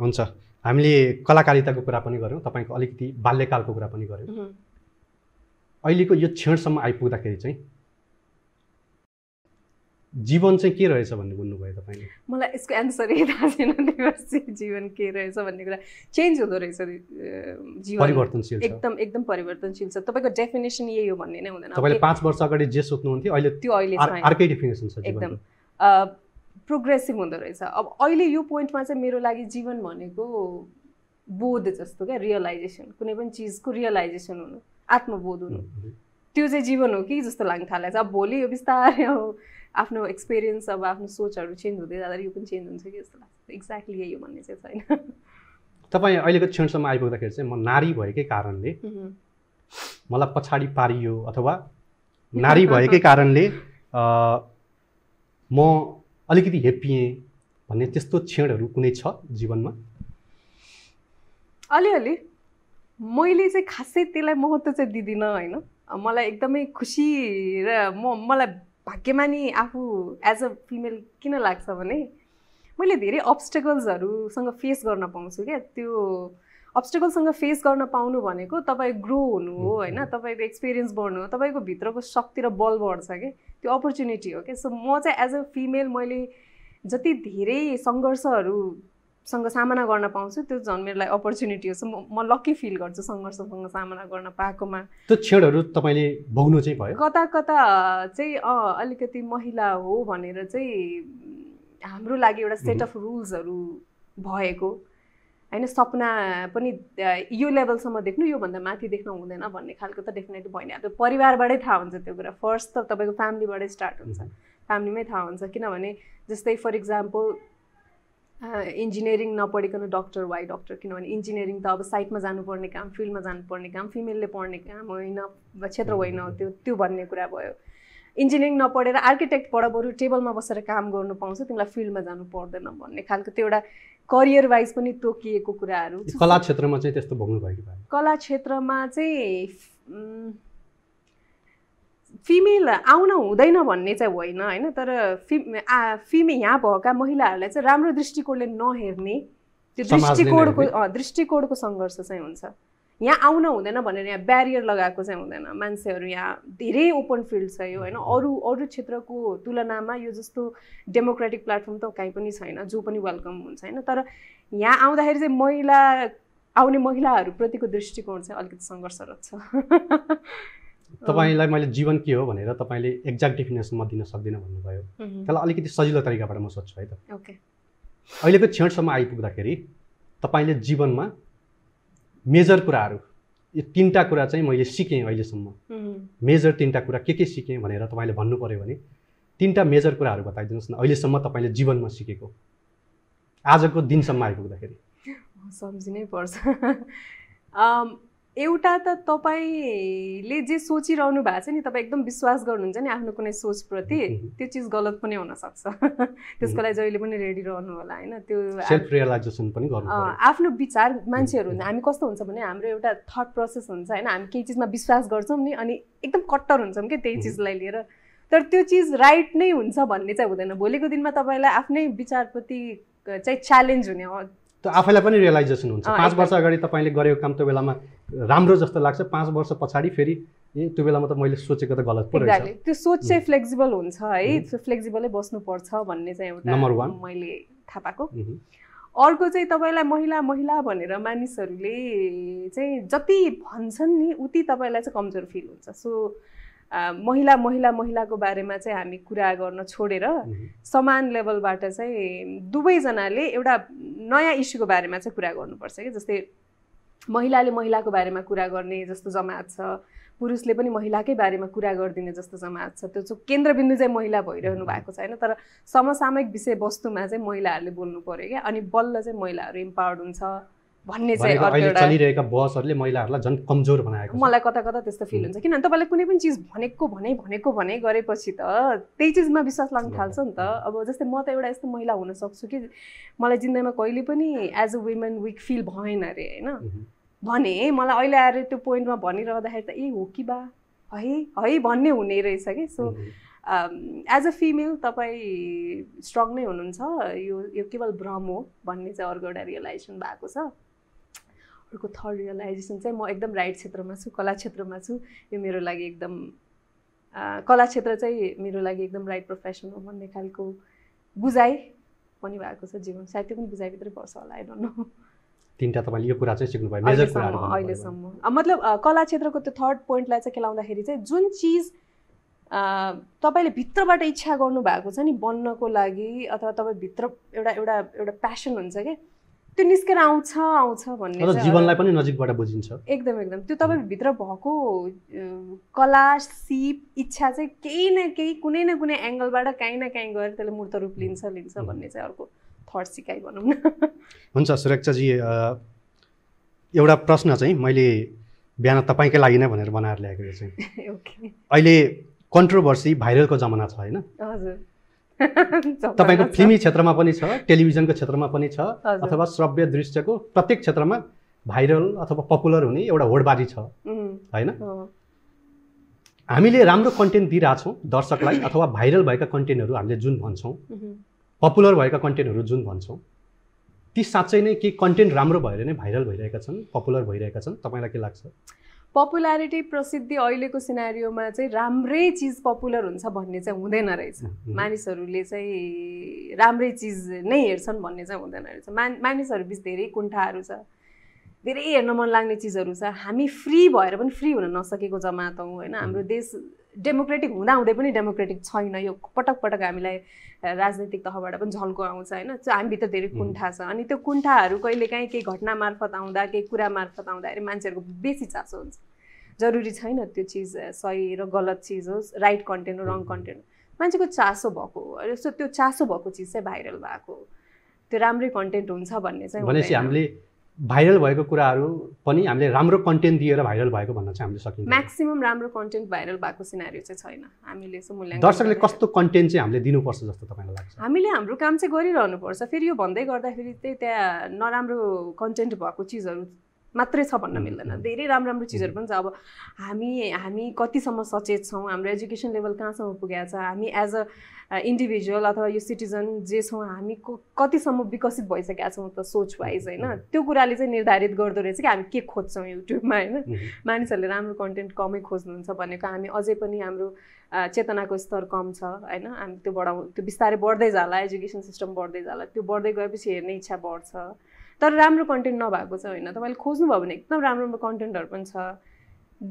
हुन्छ हामीले कलाकारिताको कुरा पनि गऱ्यौँ तपाईँको अलिकति बाल्यकालको कुरा पनि गऱ्यौँ अहिलेको यो क्षणसम्म आइपुग्दाखेरि चाहिँ जीवन चाहिँ के रहेछ भन्ने बुझ्नुभयो तपाईँले मलाई यसको एन्सर जीवन के रहेछ भन्ने कुरा चेन्ज हुँदो रहेछ जीवन परिवर्तनशील एकदम एकदम परिवर्तनशील छ तपाईँको डेफिनेसन यही हो भन्ने नै हुँदैन तपाईँले पाँच वर्ष अगाडि जे सोध्नुहुन्थ्यो अहिले त्यो अहिले अर्कै डेफिनेसन छ एकदम प्रोग्रेसिभ हुँदो रहेछ अब अहिले यो पोइन्टमा चाहिँ मेरो लागि जीवन भनेको बोध जस्तो क्या रियलाइजेसन कुनै पनि चिजको रियलाइजेसन हुनु आत्मबोध हुनु त्यो चाहिँ जीवन हो कि जस्तो लाग्न थालेको छ अब भोलि यो बिस्तारै अब आफ्नो एक्सपिरियन्स अब आफ्नो सोचहरू चेन्ज हुँदै जाँदा यो पनि चेन्ज हुन्छ कि जस्तो लाग्छ एक्ज्याक्टली यही हो भन्ने चाहिँ छैन तपाईँ अहिलेको क्षणसम्म आइपुग्दाखेरि चाहिँ म नारी भएकै कारणले मलाई पछाडि पारियो अथवा नारी भएकै कारणले म अलिकति हेप्पिएँ भन्ने त्यस्तो क्षणहरू कुनै छ जीवनमा अलिअलि मैले चाहिँ खासै त्यसलाई महत्त्व चाहिँ दिँदिनँ होइन मलाई एकदमै खुसी र म मलाई भाग्यमानी आफू एज अ फिमेल किन लाग्छ भने मैले धेरै अब्सटेकल्सहरूसँग फेस गर्न पाउँछु क्या त्यो अब्स्टकलसँग फेस गर्न पाउनु भनेको तपाईँ ग्रो हुनु हो होइन तपाईँको एक्सपिरियन्स बढ्नु हो तपाईँको भित्रको शक्ति र बल बढ्छ कि त्यो अपर्च्युनिटी हो कि सो म चाहिँ एज अ फिमेल मैले जति धेरै सङ्घर्षहरूसँग सामना गर्न पाउँछु त्यो झन् मेरो लागि अपर्च्युनिटी हो सो म लक्की फिल गर्छु सङ्घर्षसँग सामना गर्न पाएकोमा त्यो क्षेत्रहरू तपाईँले भोग्नु चाहिँ भयो कता कता चाहिँ अँ अलिकति महिला हो भनेर चाहिँ हाम्रो लागि एउटा सेट अफ रुल्सहरू भएको होइन सपना पनि यो लेभलसम्म देख्नु योभन्दा माथि देख्न हुँदैन भन्ने खालको त डेफिनेटली भएन त्यो परिवारबाटै थाहा हुन्छ त्यो कुरा फर्स्ट त तपाईँको फ्यामिलीबाटै स्टार्ट हुन्छ फ्यामिलीमै mm-hmm. थाहा हुन्छ किनभने जस्तै फर इक्जाम्पल इन्जिनियरिङ नपढिकन डक्टर वाइ डक्टर किनभने इन्जिनियरिङ त अब साइटमा जानुपर्ने काम फिल्डमा जानुपर्ने काम फिमेलले पढ्ने काम होइन क्षेत्र होइन mm-hmm. त्यो त्यो भन्ने कुरा भयो इन्जिनियरिङ नपढेर आर्किटेक्टबाट बरु टेबलमा बसेर काम गर्नु पाउँछ तिमीलाई फिल्डमा जानु पर्दैन भन्ने खालको त्यो एउटा करियर वाइज पनि तोकिएको कुराहरू कला क्षेत्रमा चाहिँ त्यस्तो भोग्नु भोग्नुभयो कला क्षेत्रमा चाहिँ फिमेल आउन हुँदैन भन्ने चाहिँ होइन होइन तर फि फिमे यहाँ भएका महिलाहरूलाई चाहिँ राम्रो दृष्टिकोणले नहेर्ने त्यो दृष्टिकोणको दृष्टिकोणको सङ्घर्ष चाहिँ हुन्छ यहाँ आउन हुँदैन भनेर यहाँ ब्यारियर लगाएको चाहिँ हुँदैन मान्छेहरू यहाँ धेरै ओपन फिल्ड छ यो होइन mm-hmm. अरू अरू क्षेत्रको तुलनामा यो जस्तो डेमोक्रेटिक प्लेटफर्म त कहीँ पनि छैन जो पनि वेलकम हुन्छ होइन तर यहाँ आउँदाखेरि चाहिँ महिला आउने महिलाहरूप्रतिको दृष्टिकोण चाहिँ अलिकति सङ्घर्षरत छ तपाईँलाई मैले जीवन के हो भनेर तपाईँले एक्ज्याक्ट डेफिनेसन म दिन सक्दिनँ भन्नुभयो mm-hmm. त्यसलाई अलिकति सजिलो तरिकाबाट म सोध्छु है त ओके अहिलेको क्षणसम्म आइपुग्दाखेरि तपाईँले जीवनमा मेजर कुराहरू यो तिनवटा कुरा चाहिँ मैले सिकेँ अहिलेसम्म मेजर तिनवटा कुरा के के सिकेँ भनेर तपाईँले भन्नु पऱ्यो भने तिनवटा मेजर कुराहरू बताइदिनुहोस् न अहिलेसम्म तपाईँले जीवनमा सिकेको आजको दिनसम्म आइपुग्दाखेरि सम्झिनै पर्छ एउटा त तपाईँले जे सोचिरहनु भएको छ नि तपाईँ एकदम विश्वास गर्नुहुन्छ नि आफ्नो कुनै सोचप्रति त्यो चिज गलत पनि हुनसक्छ त्यसको लागि जहिले पनि रेडी रहनु होला होइन त्यो पनि आफ्नो विचार मान्छेहरू हुन्छ हामी कस्तो हुन्छ भने हाम्रो एउटा थट प्रोसेस हुन्छ होइन हामी केही चिजमा विश्वास गर्छौँ नि अनि एकदम कट्टर हुन्छौँ कि त्यही चिजलाई लिएर तर त्यो चिज राइट नै हुन्छ भन्ने चाहिँ हुँदैन भोलिको दिनमा तपाईँलाई आफ्नै विचारप्रति चाहिँ च्यालेन्ज हुने त आफैलाई पनि रियलाइजेसन हुन्छ पाँच वर्ष अगाडि तपाईँले गरेको काम त्यो बेलामा राम्रो जस्तो लाग्छ पाँच वर्ष पछाडि फेरि त्यो बेलामा त मैले सोचेको त गलत पो रहेछ त्यो सोच चाहिँ फ्लेक्सिबल हुन्छ है फ्लेक्सिबलै बस्नुपर्छ भन्ने चाहिँ एउटा नम्बर वान मैले थाहा पाएको अर्को चाहिँ तपाईँलाई महिला महिला भनेर मानिसहरूले चाहिँ जति भन्छन् नि उति तपाईँलाई चाहिँ कमजोर फिल हुन्छ सो महिला महिला महिलाको बारेमा चाहिँ हामी कुरा गर्न छोडेर समान लेभलबाट चाहिँ दुवैजनाले एउटा नयाँ इस्युको बारेमा चाहिँ कुरा गर्नुपर्छ कि जस्तै महिलाले महिलाको बारेमा कुरा गर्ने जस्तो जमात छ पुरुषले पनि महिलाकै बारेमा कुरा गरिदिने जस्तो जमात छ त्यो चाहिँ केन्द्रबिन्दु चाहिँ महिला भइरहनु भएको छ होइन तर समसामयिक विषयवस्तुमा चाहिँ महिलाहरूले बोल्नु पऱ्यो क्या अनि बल्ल चाहिँ महिलाहरू इम्पावर्ड हुन्छ भन्ने चाहिँ चलिरहेका बसहरूले महिलाहरूलाई झन् कमजोर बनाएको मलाई कता कता त्यस्तो फिल हुन्छ किनभने तपाईँलाई कुनै पनि चिज भनेको भने भनेको भने गरेपछि त त्यही चिजमा विश्वास लाग्न थाल्छ नि त अब जस्तै म त एउटा यस्तो महिला हुनसक्छु कि मलाई जिन्दगीमा कहिले पनि as a women weak feel भएन अरे होइन भने मलाई अहिले आएर त्यो पोइन्टमा भनिरहँदाखेरि त ए हो कि बा है है भन्ने हुने रहेछ कि सो एज अ फिमेल तपाईँ स्ट्रङ नै हुनुहुन्छ यो यो केवल भ्रम हो भन्ने चाहिँ अर्को एउटा रियलाइजेसन भएको छ अर्को थर्ड रियलाइजेसन चाहिँ म एकदम राइट क्षेत्रमा छु कला क्षेत्रमा छु यो मेरो लागि एकदम कला क्षेत्र चाहिँ मेरो लागि एकदम राइट प्रोफेसन हो भन्ने खालको बुझाइ पनि भएको छ जीवन सायद त्यो पनि बुझाइभित्रै पर्छ होला आई डोन्ट नो तिनवटा तपाईँले यो कुरा चाहिँ सिक्नु सिक्नुभयो अहिलेसम्म मतलब कला क्षेत्रको त्यो थर्ड पोइन्टलाई चाहिँ खेलाउँदाखेरि चाहिँ जुन चिज तपाईँले भित्रबाट इच्छा गर्नुभएको छ नि बन्नको लागि अथवा तपाईँ भित्र एउटा एउटा एउटा प्यासन हुन्छ क्या त्यो निस्केर आउँछ आउँछ भन्ने जीवनलाई पनि नजिकबाट बुझिन्छ एकदम एकदम त्यो तपाईँभित्र भएको कला सिप इच्छा चाहिँ केही न केही कुनै न कुनै एङ्गलबाट काहीँ न काहीँ गएर त्यसले मूर्त रूप लिन्छ लिन्छ भन्ने चाहिँ अर्को थर्ड सिकाइ भनौँ न हुन्छ सुरक्षाजी एउटा प्रश्न चाहिँ मैले बिहान तपाईँकै लागि नै भनेर बनाएर ल्याएको चाहिँ अहिले कन्ट्रोभर्सी भाइरलको जमाना छ होइन हजुर तपाईँको फिल्मी क्षेत्रमा पनि छ टेलिभिजनको क्षेत्रमा पनि छ अथवा श्रव्य दृश्यको प्रत्येक क्षेत्रमा भाइरल अथवा पपुलर हुने एउटा होडबारी छ होइन हामीले राम्रो कन्टेन्ट दिइरहेछौँ दर्शकलाई अथवा भाइरल भएका कन्टेन्टहरू हामीले जुन भन्छौँ पपुलर भएका कन्टेन्टहरू जुन भन्छौँ ती साँच्चै नै केही कन्टेन्ट राम्रो भएर नै भाइरल भइरहेका छन् पपुलर भइरहेका छन् तपाईँलाई के लाग्छ पपुलारिटी प्रसिद्धि अहिलेको सिनारियोमा चाहिँ राम्रै चिज पपुलर हुन्छ भन्ने चाहिँ हुँदैन रहेछ मानिसहरूले चाहिँ राम्रै चिज नै हेर्छन् भन्ने चाहिँ हुँदैन रहेछ मान मानिसहरू बिच धेरै कुण्ठाहरू छ धेरै हेर्न मन लाग्ने चिजहरू छ हामी फ्री भएर पनि फ्री हुन नसकेको जमात हौँ होइन हाम्रो देश डेमोक्रेटिक हुँदाहुँदै पनि डेमोक्रेटिक छैन यो पटक पटक हामीलाई राजनैतिक तहबाट पनि झल्को आउँछ होइन हामीभित्र धेरै कुण्ठा छ अनि त्यो कुण्ठाहरू कहिले काहीँ केही घटना मार्फत आउँदा केही कुरा मार्फत आउँदाखेरि मान्छेहरूको बेसी चासो हुन्छ जरुरी छैन त्यो चिज सही र गलत चिज होस् राइट कन्टेन्ट हो रङ कन्टेन्ट मान्छेको चासो भएको हो जस्तो त्यो चासो भएको चिज चाहिँ भाइरल भएको हो त्यो राम्रै कन्टेन्ट हुन्छ भन्ने चाहिँ हामीले भाइरल भएको कुराहरू पनि हामीले राम्रो कन्टेन्ट दिएर भाइरल भएको भन्न चाहिँ हामीले सकिन्छ म्याक्सिमम् राम्रो कन्टेन्ट भाइरल भएको सिनारी चाहिँ छैन हामीले दर्शकले कस्तो कन्टेन्ट चाहिँ हामीले दिनुपर्छ जस्तो तपाईँलाई लाग्छ हामीले हाम्रो काम चाहिँ गरिरहनुपर्छ फेरि यो भन्दै गर्दाखेरि चाहिँ त्यहाँ नराम्रो कन्टेन्ट भएको चिजहरू मात्रै छ भन्न मिल्दैन धेरै राम्रो राम्रो चिजहरू पनि छ अब हामी हामी कतिसम्म सचेत छौँ हाम्रो एजुकेसन लेभल कहाँसम्म पुगेको छ हामी एज अ इन्डिभिजुअल अथवा यो सिटिजन जे छौँ हामी कतिसम्म विकसित भइसकेका छौँ त सोच वाइज होइन त्यो कुराले चाहिँ निर्धारित गर्दो रहेछ कि हामी के खोज्छौँ युट्युबमा होइन मानिसहरूले राम्रो कन्टेन्ट कमै खोज्नुहुन्छ भनेको हामी अझै पनि हाम्रो चेतनाको स्तर कम छ होइन हामी त्यो बढाउ त्यो बिस्तारै बढ्दै जाला एजुकेसन सिस्टम बढ्दै जाला त्यो बढ्दै गएपछि हेर्ने इच्छा बढ्छ तर राम्रो कन्टेन्ट नभएको छ होइन तपाईँले खोज्नुभयो भने एकदम राम्रो राम्रो कन्टेन्टहरू पनि छ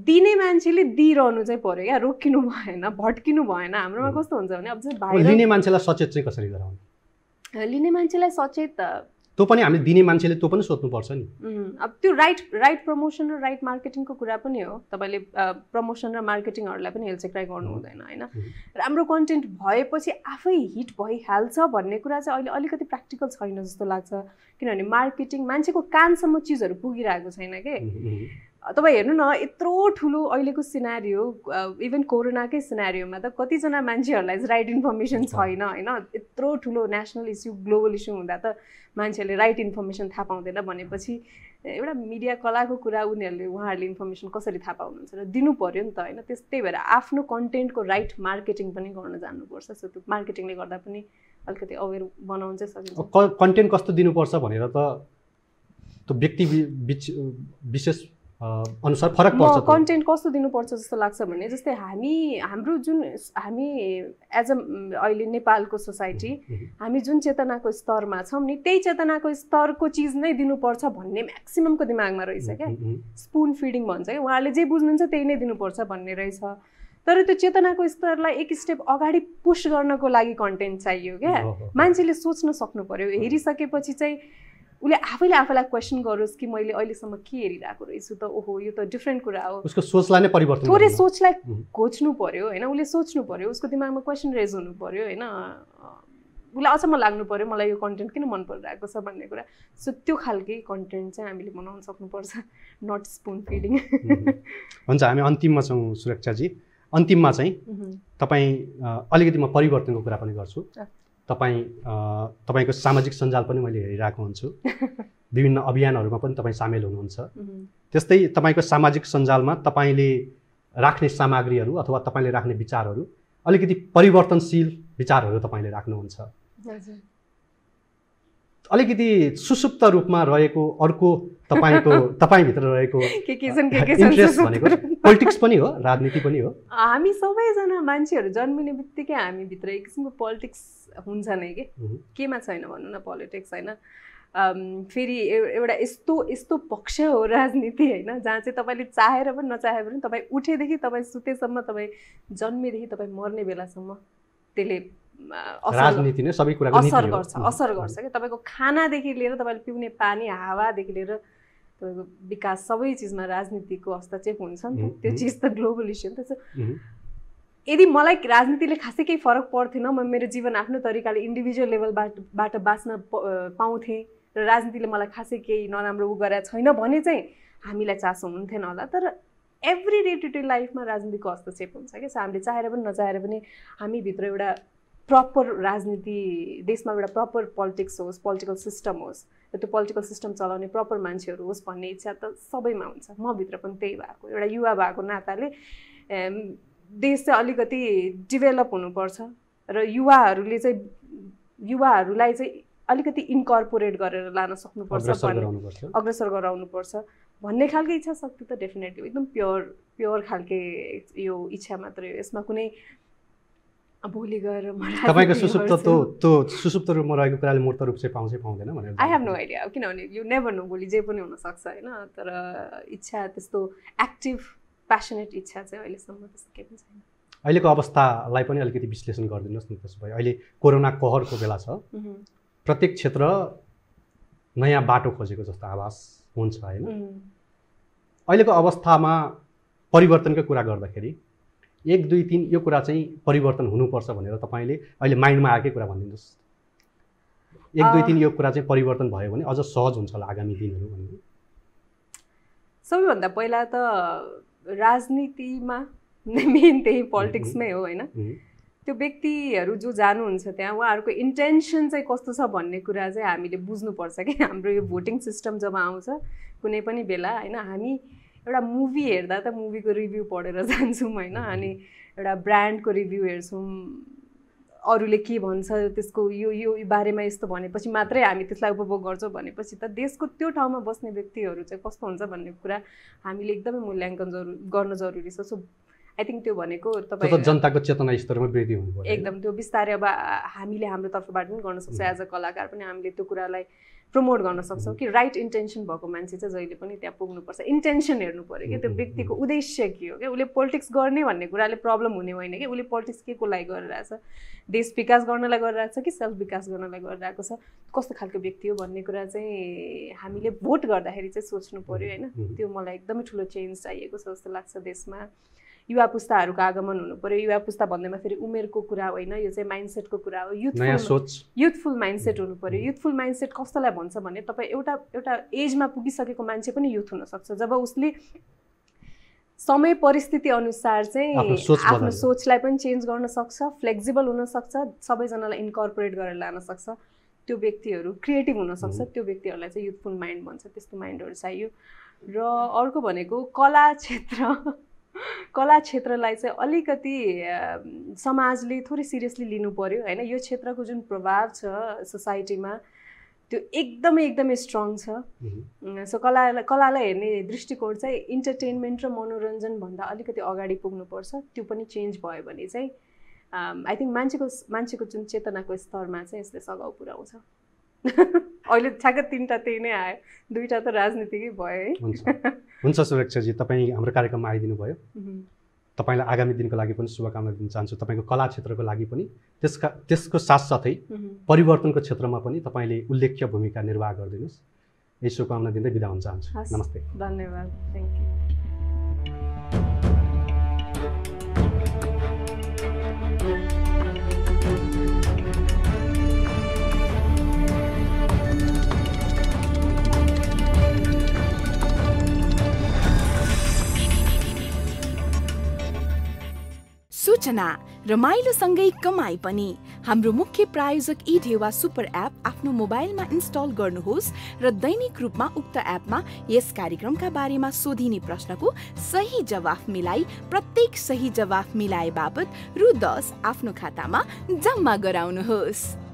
दिने मान्छेले दिइरहनु चाहिँ पऱ्यो क्या रोकिनु भएन भट्किनु भएन हाम्रोमा कस्तो हुन्छ भने अब चाहिँ लिने मान्छेलाई सचेत चाहिँ कसरी गराउने लिने मान्छेलाई सचेत त्यो पनि हामीले दिने मान्छेले त्यो पनि सोध्नुपर्छ नि अब त्यो राइट राइट प्रमोसन र राइट मार्केटिङको कुरा पनि हो तपाईँले प्रमोसन र मार्केटिङहरूलाई पनि हेलचेक्राइ गर्नु हुँदैन होइन राम्रो कन्टेन्ट भएपछि आफै हिट भइहाल्छ भन्ने कुरा चाहिँ अहिले अलिकति प्र्याक्टिकल छैन जस्तो लाग्छ किनभने मार्केटिङ मान्छेको कानसम्म चिजहरू पुगिरहेको छैन कि तपाईँ हेर्नु न यत्रो ठुलो अहिलेको हो इभन कोरोनाकै सिनारीमा त कतिजना मान्छेहरूलाई राइट इन्फर्मेसन छैन होइन यत्रो ठुलो नेसनल इस्यु ग्लोबल इस्यु हुँदा त मान्छेहरूले राइट इन्फर्मेसन थाहा पाउँदैन भनेपछि एउटा मिडिया कलाको कुरा उनीहरूले उहाँहरूले इन्फर्मेसन कसरी थाहा पाउनुहुन्छ र दिनु पऱ्यो नि त होइन त्यस्तै भएर आफ्नो कन्टेन्टको राइट मार्केटिङ पनि गर्न जान्नुपर्छ सो त्यो मार्केटिङले गर्दा पनि अलिकति अवेर बनाउनु चाहिँ सकिन्छ कन्टेन्ट कस्तो दिनुपर्छ भनेर त त्यो व्यक्ति विशेष अनुसार फरक पर्छ कन्टेन्ट कस्तो दिनुपर्छ जस्तो लाग्छ भने जस्तै हामी हाम्रो जुन हामी एज अ अहिले नेपालको सोसाइटी हामी जुन चेतनाको स्तरमा छौँ नि त्यही चेतनाको स्तरको चिज नै दिनुपर्छ भन्ने म्याक्सिममको दिमागमा रहेछ क्या स्पुन फिडिङ भन्छ क्या उहाँले जे बुझ्नुहुन्छ त्यही नै दिनुपर्छ भन्ने रहेछ तर त्यो चेतनाको स्तरलाई एक स्टेप अगाडि पुस गर्नको लागि कन्टेन्ट चाहियो क्या मान्छेले सोच्न सक्नु पर्यो हेरिसकेपछि चाहिँ उसले आफैले आफैलाई क्वेसन गरोस् कि मैले अहिलेसम्म के हेरिरहेको रहेछु त ओहो यो त डिफ्रेन्ट कुरा हो उसको सोचलाई नै परिवर्तन थोरै सोचलाई खोज्नु पर्यो होइन उसले सोच्नु पऱ्यो उसको दिमागमा क्वेसन रेज हुनु पऱ्यो होइन उसलाई अचम्म लाग्नु पऱ्यो मलाई यो कन्टेन्ट किन मन परिरहेको छ भन्ने कुरा सो त्यो खालके कन्टेन्ट चाहिँ हामीले बनाउन सक्नुपर्छ नट स्पुन फिडिङ हुन्छ हामी अन्तिममा छौँ सुरक्षाजी अन्तिममा चाहिँ तपाईँ अलिकति म परिवर्तनको कुरा पनि गर्छु तपाईँ तपाईँको सामाजिक सञ्जाल पनि मैले हेरिरहेको हुन्छु विभिन्न अभियानहरूमा पनि तपाईँ सामेल हुनुहुन्छ त्यस्तै तपाईँको सामाजिक सञ्जालमा तपाईँले राख्ने सामग्रीहरू अथवा तपाईँले राख्ने विचारहरू अलिकति परिवर्तनशील विचारहरू तपाईँले राख्नुहुन्छ अलिकति सुसुप्त रूपमा रहेको अर्को तपाईँको तपाईँभित्र रहेको इन्ट्रेस्ट भनेको पोलिटिक्स पनि हो राजनीति पनि हो हामी सबैजना मान्छेहरू जन्मिने बित्तिकै हामीभित्र एक किसिमको पोलिटिक्स हुन्छ नै कि केमा छैन भनौँ न पोलिटिक्स होइन फेरि एउटा यस्तो यस्तो पक्ष हो राजनीति होइन जहाँ चाहिँ तपाईँले चाहेर पनि नचाहे पनि तपाईँ उठेदेखि तपाईँ सुतेसम्म तपाईँ जन्मेदेखि तपाईँ मर्ने बेलासम्म त्यसले राजनीति नै सबै कुरा असर गर्छ असर गर्छ कि तपाईँको खानादेखि लिएर तपाईँले पिउने पानी हावादेखि लिएर तपाईँको विकास सबै चिजमा राजनीतिको हस्तक्षेप हुन्छ नि त त्यो चिज त ग्लोबल इस्यु नि त यदि मलाई राजनीतिले खासै केही फरक पर्थेन म मेरो जीवन आफ्नो तरिकाले इन्डिभिजुअल लेभलबाट बाट बाँच्न पाउँथेँ र राजनीतिले मलाई खासै केही नराम्रो उ गरेको छैन भने चाहिँ हामीलाई चासो हुन्थेन होला तर एभ्री डे टु डे लाइफमा राजनीतिको हस्तक्षेप हुन्छ क्या हामीले चाहेर पनि नचाहेर पनि हामीभित्र एउटा प्रपर राजनीति देशमा एउटा प्रपर पोलिटिक्स होस् पोलिटिकल सिस्टम होस् र त्यो पोलिटिकल सिस्टम चलाउने प्रपर मान्छेहरू होस् भन्ने इच्छा त सबैमा हुन्छ मभित्र पनि त्यही भएको एउटा युवा भएको नाताले देश चाहिँ अलिकति डिभेलप हुनुपर्छ र युवाहरूले चाहिँ युवाहरूलाई चाहिँ अलिकति इन्कर्पोरेट गरेर लान सक्नुपर्छ भन्ने अग्रसर गराउनुपर्छ भन्ने खालको इच्छा शक्ति त डेफिनेटली एकदम प्योर प्योर खालके यो इच्छा मात्रै हो यसमा कुनै भोलि गएर तपाईँको सुसुप्त त्यो त्यो सुसुप्त रूपमा रहेको कुराले मूर्त रूप चाहिँ पाउँछ पाउँदैन भनेर आई हेभ नो आइडिया किनभने यो नेभर नो भोलि जे पनि हुनसक्छ होइन तर इच्छा त्यस्तो एक्टिभ प्यासनेट इच्छा चाहिँ अहिलेसम्म त्यस्तो केही पनि छैन अहिलेको अवस्थालाई पनि अलिकति विश्लेषण गरिदिनुहोस् न त्यसो भए अहिले कोरोना कहरको बेला छ प्रत्येक क्षेत्र नयाँ बाटो खोजेको जस्तो आभास हुन्छ होइन अहिलेको अवस्थामा परिवर्तनकै कुरा गर्दाखेरि एक दुई तिन यो कुरा चाहिँ परिवर्तन हुनुपर्छ भनेर तपाईँले अहिले माइन्डमा आएकै कुरा भनिदिनुहोस् एक दुई तिन यो कुरा चाहिँ परिवर्तन भयो भने अझ सहज हुन्छ होला आगामी दिनहरू भन्ने सबैभन्दा पहिला त राजनीतिमा मेन त्यही पोलिटिक्समै हो होइन त्यो व्यक्तिहरू जो जानुहुन्छ त्यहाँ उहाँहरूको इन्टेन्सन चाहिँ कस्तो छ भन्ने कुरा चाहिँ हामीले बुझ्नुपर्छ कि हाम्रो यो भोटिङ सिस्टम जब आउँछ कुनै पनि बेला होइन हामी एउटा मुभी हेर्दा त मुभीको रिभ्यू पढेर जान्छौँ होइन अनि एउटा ब्रान्डको रिभ्यू हेर्छौँ अरूले के भन्छ त्यसको यो यो बारेमा यस्तो भनेपछि मात्रै हामी त्यसलाई उपभोग गर्छौँ भनेपछि त देशको त्यो ठाउँमा बस्ने व्यक्तिहरू चाहिँ कस्तो हुन्छ भन्ने कुरा हामीले एकदमै मूल्याङ्कन जरु गर्न जरुरी छ सो आई थिङ्क त्यो भनेको तपाईँ जनताको चेतना स्तरमा वृद्धि हुनु एकदम त्यो बिस्तारै अब हामीले हाम्रो तर्फबाट पनि गर्न सक्छ एज अ कलाकार पनि हामीले त्यो कुरालाई प्रमोट गर्न सक्छौँ कि राइट इन्टेन्सन भएको मान्छे चाहिँ जहिले पनि त्यहाँ पुग्नुपर्छ इन्टेन्सन हेर्नु पऱ्यो कि त्यो mm-hmm, व्यक्तिको mm-hmm. उद्देश्य के हो क्या उसले पोलिटिक्स गर्ने भन्ने कुराले प्रब्लम हुने होइन कि उसले पोलिटिक्स के को लागि गरिरहेछ देश विकास गर्नलाई गरिरहेको छ कि सेल्फ विकास गर्नलाई गरिरहेको छ कस्तो खालको व्यक्ति हो भन्ने कुरा चाहिँ हामीले भोट गर्दाखेरि चाहिँ सोच्नु पऱ्यो mm-hmm, होइन त्यो मलाई एकदमै ठुलो चेन्ज चाहिएको छ जस्तो लाग्छ देशमा युवा पुस्ताहरूको आगमन हुनु पर्यो युवा पुस्ता भन्दैमा फेरि उमेरको कुरा होइन यो चाहिँ माइन्डसेटको कुरा हो युथफुल युथफुल माइन्डसेट हुनु पर्यो युथफुल माइन्डसेट कस्तोलाई भन्छ भने तपाईँ एउटा एउटा एजमा पुगिसकेको मान्छे पनि युथ हुनसक्छ जब उसले समय परिस्थिति अनुसार चाहिँ आफ्नो सोचलाई पनि चेन्ज गर्न सक्छ फ्लेक्सिबल हुनसक्छ सबैजनालाई इन्कर्पोरेट गरेर लान सक्छ त्यो व्यक्तिहरू क्रिएटिभ हुनसक्छ त्यो व्यक्तिहरूलाई चाहिँ युथफुल माइन्ड भन्छ त्यस्तो माइन्डहरू चाहियो र अर्को भनेको कला क्षेत्र कला क्षेत्रलाई चाहिँ अलिकति समाजले थोरै सिरियसली लिनु पऱ्यो होइन यो क्षेत्रको जुन प्रभाव छ सोसाइटीमा त्यो एकदमै एकदमै स्ट्रङ छ सो कला कलालाई हेर्ने दृष्टिकोण चाहिँ इन्टरटेन्मेन्ट र मनोरञ्जनभन्दा अलिकति अगाडि पुग्नुपर्छ त्यो पनि चेन्ज भयो भने चाहिँ आई थिङ्क मान्छेको मान्छेको जुन चेतनाको स्तरमा चाहिँ यसले सघाउ पुऱ्याउँछ अहिले ठ्याक्क तिनवटा त्यही नै आयो दुईवटा त राजनीतिकै भयो है हुन्छ सुरक्षाजी तपाईँ हाम्रो कार्यक्रममा आइदिनु भयो तपाईँलाई आगामी दिनको लागि पनि शुभकामना दिन चाहन्छु तपाईँको कला क्षेत्रको लागि पनि त्यसका त्यसको साथसाथै परिवर्तनको क्षेत्रमा पनि तपाईँले उल्लेख्य भूमिका निर्वाह गरिदिनुहोस् यही शुभकामना दिँदै बिदा हुन चाहन्छु नमस्ते धन्यवाद थ्याङ्क यू सूचना रमाइलोसँगै कमाई पनि हाम्रो मुख्य प्रायोजक ई ढेवा सुपर एप आफ्नो मोबाइलमा इन्स्टल गर्नुहोस् र दैनिक रूपमा उक्त एपमा यस कार्यक्रमका बारेमा सोधिने प्रश्नको सही जवाफ मिलाई प्रत्येक सही जवाफ मिलाए बापत रु दस आफ्नो खातामा जम्मा गराउनुहोस्